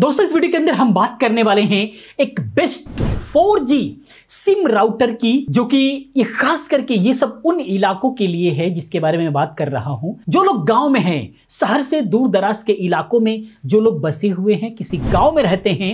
दोस्तों इस वीडियो के अंदर हम बात करने वाले हैं एक बेस्ट 4G सिम राउटर की जो कि ये खास करके ये सब उन इलाकों के लिए है जिसके बारे में बात कर रहा हूं जो लोग गांव में हैं शहर से दूर दराज के इलाकों में जो लोग बसे हुए हैं किसी गांव में रहते हैं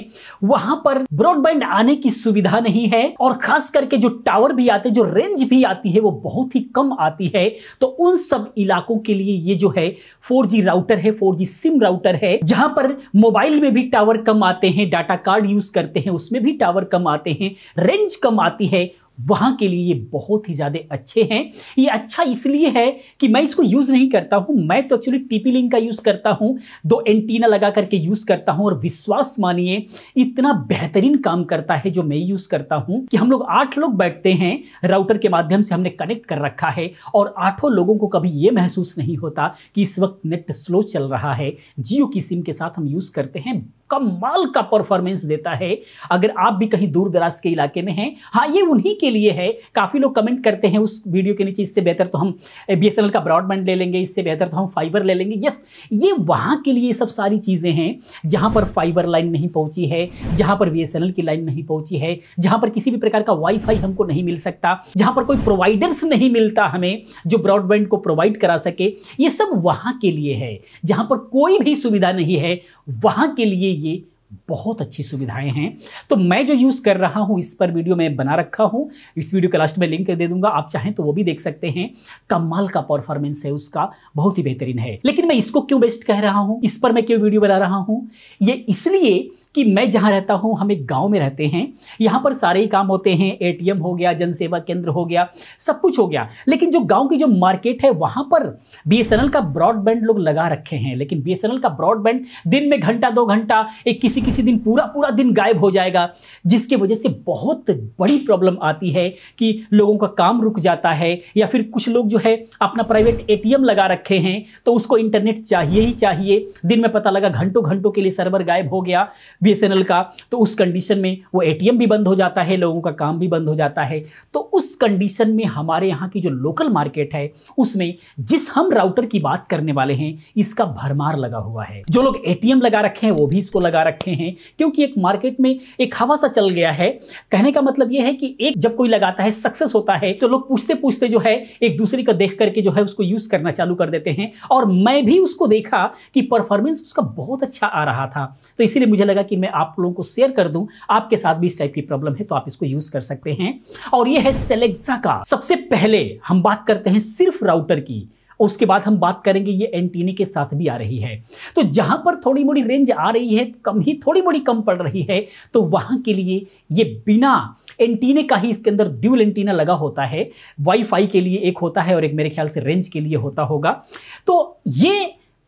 वहां पर ब्रॉडबैंड आने की सुविधा नहीं है और खास करके जो टावर भी आते जो रेंज भी आती है वो बहुत ही कम आती है तो उन सब इलाकों के लिए ये जो है फोर राउटर है फोर सिम राउटर है जहां पर मोबाइल में भी टावर कम आते हैं डाटा कार्ड यूज़ करते हैं उसमें भी टावर कम आते हैं रेंज कम आती है वहां के लिए ये बहुत ही ज़्यादा अच्छे हैं ये अच्छा इसलिए है कि मैं इसको यूज़ नहीं करता हूं मैं तो एक्चुअली टीपी लिंक का यूज़ करता हूँ दो एंटीना लगा करके यूज़ करता हूँ और विश्वास मानिए इतना बेहतरीन काम करता है जो मैं यूज़ करता हूँ कि हम लोग आठ लोग बैठते हैं राउटर के माध्यम से हमने कनेक्ट कर रखा है और आठों लोगों को कभी ये महसूस नहीं होता कि इस वक्त नेट स्लो चल रहा है जियो की सिम के साथ हम यूज़ करते हैं कमाल का परफॉर्मेंस देता है अगर आप भी कहीं दूर दराज के इलाके में हैं हाँ ये उन्हीं के लिए है काफ़ी लोग कमेंट करते हैं उस वीडियो के नीचे इससे बेहतर तो हम बी का ब्रॉडबैंड ले लेंगे इससे बेहतर तो हम फाइबर ले लेंगे यस ये वहाँ के लिए सब सारी चीज़ें हैं जहाँ पर फाइबर लाइन नहीं पहुँची है जहाँ पर बी की लाइन नहीं पहुँची है जहाँ पर किसी भी प्रकार का वाईफाई हमको नहीं मिल सकता जहाँ पर कोई प्रोवाइडर्स नहीं मिलता हमें जो ब्रॉडबैंड को प्रोवाइड करा सके ये सब वहाँ के लिए है जहाँ पर कोई भी सुविधा नहीं है वहाँ के लिए ये बहुत अच्छी सुविधाएं हैं तो मैं जो यूज़ कर रहा हूँ इस पर वीडियो मैं बना रखा हूँ इस वीडियो के लास्ट में लिंक दे दूंगा आप चाहें तो वो भी देख सकते हैं कमाल का परफॉर्मेंस है उसका बहुत ही बेहतरीन है लेकिन मैं इसको क्यों बेस्ट कह रहा हूँ इस पर मैं क्यों वीडियो बना रहा हूँ ये इसलिए कि मैं जहाँ रहता हूँ हम एक गाँव में रहते हैं यहाँ पर सारे ही काम होते हैं एटीएम हो गया जनसेवा केंद्र हो गया सब कुछ हो गया लेकिन जो गाँव की जो मार्केट है वहाँ पर बी का ब्रॉडबैंड लोग लगा रखे हैं लेकिन बी का ब्रॉडबैंड दिन में घंटा दो घंटा एक किसी किसी दिन पूरा पूरा दिन गायब हो जाएगा जिसके वजह से बहुत बड़ी प्रॉब्लम आती है कि लोगों का काम रुक जाता है या फिर कुछ लोग जो है अपना प्राइवेट एटीएम लगा रखे हैं तो उसको इंटरनेट चाहिए ही चाहिए दिन में पता लगा घंटों घंटों के लिए सर्वर गायब हो गया बी का तो उस कंडीशन में वो ए भी बंद हो जाता है लोगों का काम भी बंद हो जाता है तो उस कंडीशन में हमारे यहाँ की जो लोकल मार्केट है उसमें जिस हम राउटर की बात करने वाले हैं इसका भरमार लगा हुआ है जो लोग ए लगा रखे हैं वो भी इसको लगा रखे हैं क्योंकि एक मार्केट में एक हवा सा चल गया है कहने का मतलब यह है कि एक जब कोई लगाता है सक्सेस होता है तो लोग पूछते पूछते जो है एक दूसरे का देख करके जो है उसको यूज करना चालू कर देते हैं और मैं भी उसको देखा कि परफॉर्मेंस उसका बहुत अच्छा आ रहा था तो इसीलिए मुझे लगा कि कि मैं आप लोगों को शेयर कर दूं आपके साथ भी इस टाइप की प्रॉब्लम है तो आप इसको यूज कर सकते हैं और यह है सेलेक्सा का सबसे पहले हम बात करते हैं सिर्फ राउटर की उसके बाद हम बात करेंगे ये एंटीने के साथ भी आ रही है तो जहां पर थोड़ी मोड़ी रेंज आ रही है कम ही थोड़ी मोड़ी कम पड़ रही है तो वहां के लिए ये बिना एंटीने का ही इसके अंदर ड्यूल एंटीना लगा होता है वाईफाई के लिए एक होता है और एक मेरे ख्याल से रेंज के लिए होता होगा तो ये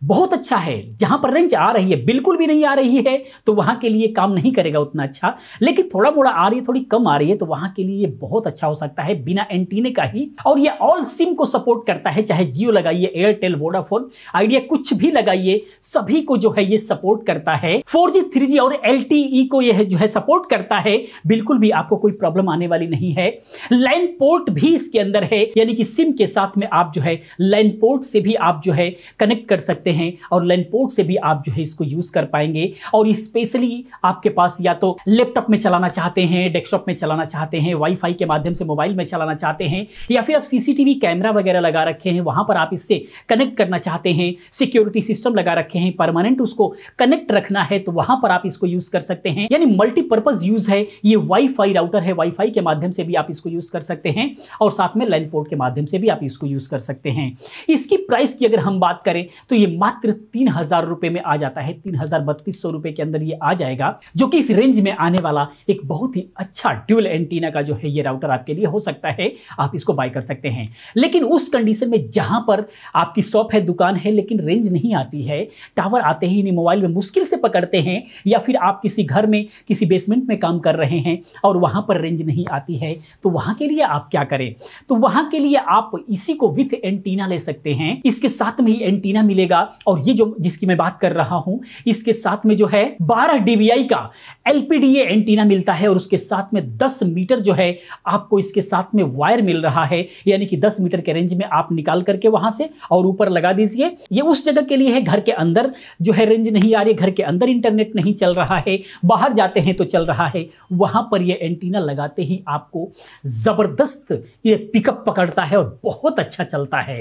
बहुत अच्छा है जहां पर रेंज आ रही है बिल्कुल भी नहीं आ रही है तो वहां के लिए काम नहीं करेगा उतना अच्छा लेकिन थोड़ा मोड़ा आ रही है थोड़ी कम आ रही है तो वहां के लिए बहुत अच्छा हो सकता है बिना एंटीने का ही और ये ऑल सिम को सपोर्ट करता है चाहे जियो लगाइए एयरटेल वोडाफोन आइडिया कुछ भी लगाइए सभी को जो है ये सपोर्ट करता है फोर जी थ्री जी और एल e को यह जो है सपोर्ट करता है बिल्कुल भी आपको कोई प्रॉब्लम आने वाली नहीं है लैंड पोर्ट भी इसके अंदर है यानी कि सिम के साथ में आप जो है लैंड पोर्ट से भी आप जो है कनेक्ट कर सकते हैं हैं और लैन पोर्ट से भी आप जो है इसको यूज़ कर पाएंगे और स्पेशली आपके पास या तो लैपटॉप में चलाना चाहते हैं डेस्कटॉप में चलाना चाहते हैं वाईफाई के माध्यम से मोबाइल में चलाना चाहते हैं या फिर आप सीसीटीवी कैमरा वगैरह लगा रखे हैं वहां पर आप इससे कनेक्ट करना चाहते हैं सिक्योरिटी सिस्टम लगा रखे हैं परमानेंट उसको कनेक्ट रखना है तो वहां पर आप इसको यूज़ कर सकते हैं यानी मल्टीपर्पज़ यूज़ है ये वाईफाई राउटर है वाईफाई के माध्यम से भी आप इसको यूज़ कर सकते हैं और साथ में लैन पोर्ट के माध्यम से भी आप इसको यूज़ कर सकते हैं इसकी प्राइस की अगर हम बात करें तो ये मात्र तीन हजार रुपए में आ जाता है तीन हजार बत्तीस सौ रुपए के अंदर ये आ जाएगा जो कि इस रेंज में आने वाला एक बहुत ही अच्छा ड्यूल एंटीना का जो है ये राउटर आपके लिए हो सकता है आप इसको बाय कर सकते हैं लेकिन उस कंडीशन में जहां पर आपकी शॉप है दुकान है लेकिन रेंज नहीं आती है टावर आते ही नहीं मोबाइल में मुश्किल से पकड़ते हैं या फिर आप किसी घर में किसी बेसमेंट में काम कर रहे हैं और वहां पर रेंज नहीं आती है तो वहां के लिए आप क्या करें तो वहां के लिए आप इसी को विथ एंटीना ले सकते हैं इसके साथ में ही एंटीना मिलेगा और ये जो जिसकी मैं बात कर रहा हूं इसके साथ में जो है 12 डीबीआई का एलपीडीए एंटीना मिलता है और उसके साथ में 10 मीटर जो है आपको इसके साथ में वायर मिल रहा है यानी कि 10 मीटर के रेंज में आप निकाल करके वहां से और ऊपर लगा दीजिए ये उस जगह के लिए है घर के अंदर जो है रेंज नहीं आ रही घर के अंदर इंटरनेट नहीं चल रहा है बाहर जाते हैं तो चल रहा है वहां पर यह एंटीना लगाते ही आपको जबरदस्त ये पिकअप पकड़ता है और बहुत अच्छा चलता है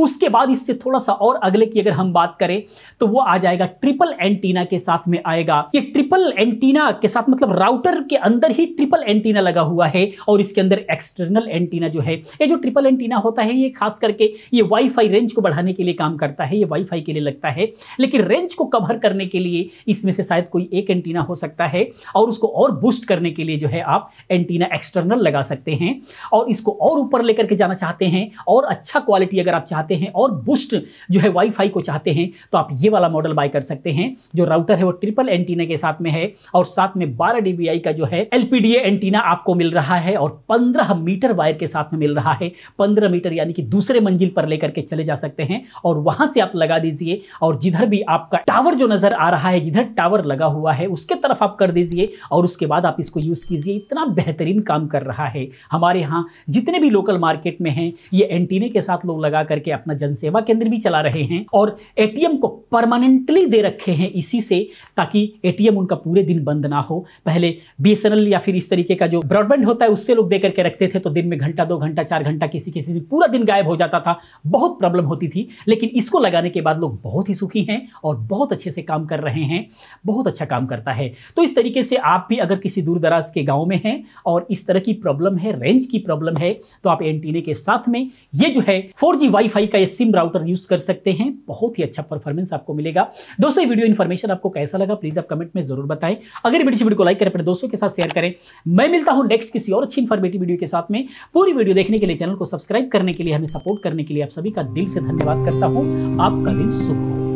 उसके बाद इससे थोड़ा सा और अगले की अगर हम बात करें तो वो आ जाएगा ट्रिपल एंटीना के साथ में आएगा ये ट्रिपल एंटीना के साथ मतलब राउटर के अंदर ही ट्रिपल एंटीना लगा हुआ है और इसके अंदर एक्सटर्नल एंटीना जो है ये जो ट्रिपल एंटीना होता है ये खास करके ये वाईफाई रेंज को बढ़ाने के लिए काम करता है ये वाईफाई के लिए लगता है लेकिन रेंज को कवर करने के लिए इसमें से शायद कोई एक एंटीना हो सकता है और उसको और बूस्ट करने के लिए जो है आप एंटीना एक्सटर्नल लगा सकते हैं और इसको और ऊपर लेकर के जाना चाहते हैं और अच्छा क्वालिटी अगर आप चाहते हैं और बूस्ट जो है वाईफाई को चाहते हैं तो आप ये वाला मॉडल बाय कर सकते हैं जो राउटर है वो ट्रिपल एंटीना के साथ में है और साथ में बारह डी का जो है एल एंटीना आपको मिल रहा है और पंद्रह मीटर वायर के साथ में मिल रहा है पंद्रह मीटर यानी कि दूसरे मंजिल पर लेकर के चले जा सकते हैं और वहां से आप लगा दीजिए और जिधर भी आपका टावर जो नजर आ रहा है जिधर टावर लगा हुआ है उसके तरफ आप कर दीजिए और उसके बाद आप इसको यूज कीजिए इतना बेहतरीन काम कर रहा है हमारे यहाँ जितने भी लोकल मार्केट में हैं ये एंटीने के साथ लोग लगा करके अपना जनसेवा केंद्र भी चला रहे हैं और एटीएम को परमानेंटली दे रखे हैं इसी से ताकि एटीएम उनका पूरे दिन बंद ना हो पहले बीएसएनएल या फिर इस तरीके का जो ब्रॉडबैंड होता है उससे लोग दे करके रखते थे तो दिन में घंटा दो घंटा चार घंटा किसी किसी दिन पूरा दिन गायब हो जाता था बहुत प्रॉब्लम होती थी लेकिन इसको लगाने के बाद लोग बहुत ही सुखी हैं और बहुत अच्छे से काम कर रहे हैं बहुत अच्छा काम करता है तो इस तरीके से आप भी अगर किसी दूर दराज के गाँव में हैं और इस तरह की प्रॉब्लम है रेंज की प्रॉब्लम है तो आप एंटीने के साथ में ये जो है फोर जी वाईफाई का ये सिम राउटर यूज कर सकते हैं बहुत बहुत ही अच्छा परफॉर्मेंस आपको मिलेगा दोस्तों वीडियो इन्फॉर्मेशन आपको कैसा लगा प्लीज आप कमेंट में जरूर बताएं अगर वीडियो वीडियो को लाइक करें अपने दोस्तों के साथ शेयर करें मैं मिलता हूं नेक्स्ट किसी और अच्छी इन्फॉर्मेटिव वीडियो के साथ में पूरी वीडियो देखने के लिए चैनल को सब्सक्राइब करने के लिए हमें सपोर्ट करने के लिए आप सभी का दिल से धन्यवाद करता हूं आपका दिन शुभ हो